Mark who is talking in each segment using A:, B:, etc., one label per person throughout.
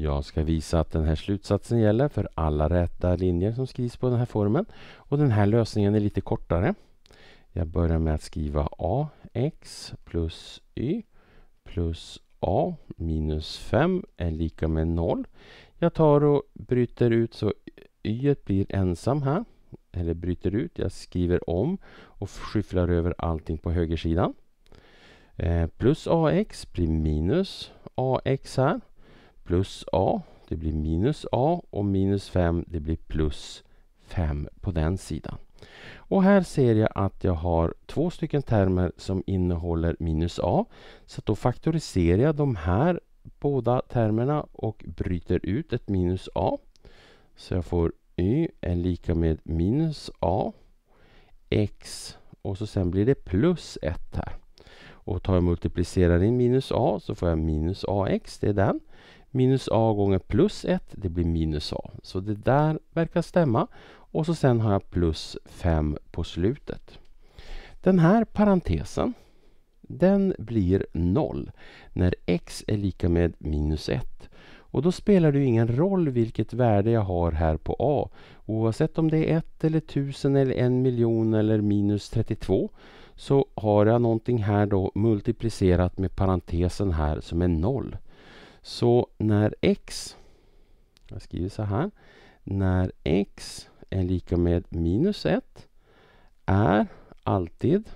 A: Jag ska visa att den här slutsatsen gäller för alla rätta linjer som skrivs på den här formen. Och den här lösningen är lite kortare. Jag börjar med att skriva ax plus y plus a minus 5 är lika med 0. Jag tar och bryter ut så y blir ensam här. Eller bryter ut, jag skriver om och skyfflar över allting på högersidan. Eh, plus ax blir minus ax här plus a, det blir minus a och minus 5 det blir plus 5 på den sidan. Och här ser jag att jag har två stycken termer som innehåller minus a. Så då faktoriserar jag de här båda termerna och bryter ut ett minus a. Så jag får y är lika med minus a x och så sen blir det plus 1 här. Och tar jag multiplicerar in minus a så får jag minus ax, det är den. Minus a gånger plus 1, det blir minus a. Så det där verkar stämma. Och så sen har jag plus 5 på slutet. Den här parentesen, den blir 0 när x är lika med minus 1. Och då spelar det ingen roll vilket värde jag har här på a. Oavsett om det är 1 eller 1000 eller 1 miljon eller minus 32 så har jag någonting här då multiplicerat med parentesen här som är 0. Så när x, jag skriver så här, när x är lika med minus 1 är alltid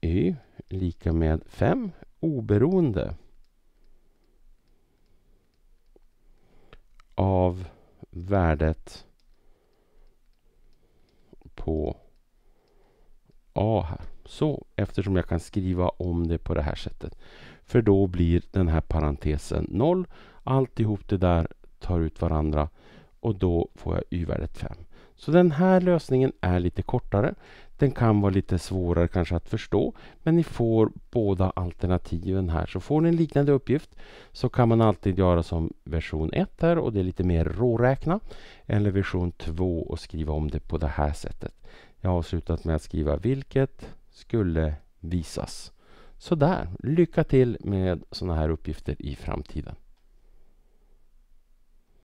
A: y lika med 5 oberoende av värdet på A här så eftersom jag kan skriva om det på det här sättet. För då blir den här parentesen 0. Alltihop det där tar ut varandra och då får jag y-värdet 5. Så den här lösningen är lite kortare. Den kan vara lite svårare kanske att förstå men ni får båda alternativen här. Så får ni en liknande uppgift så kan man alltid göra som version 1 här och det är lite mer råräkna eller version 2 och skriva om det på det här sättet. Jag har avslutat med att skriva vilket skulle visas. Så där, lycka till med sådana här uppgifter i framtiden.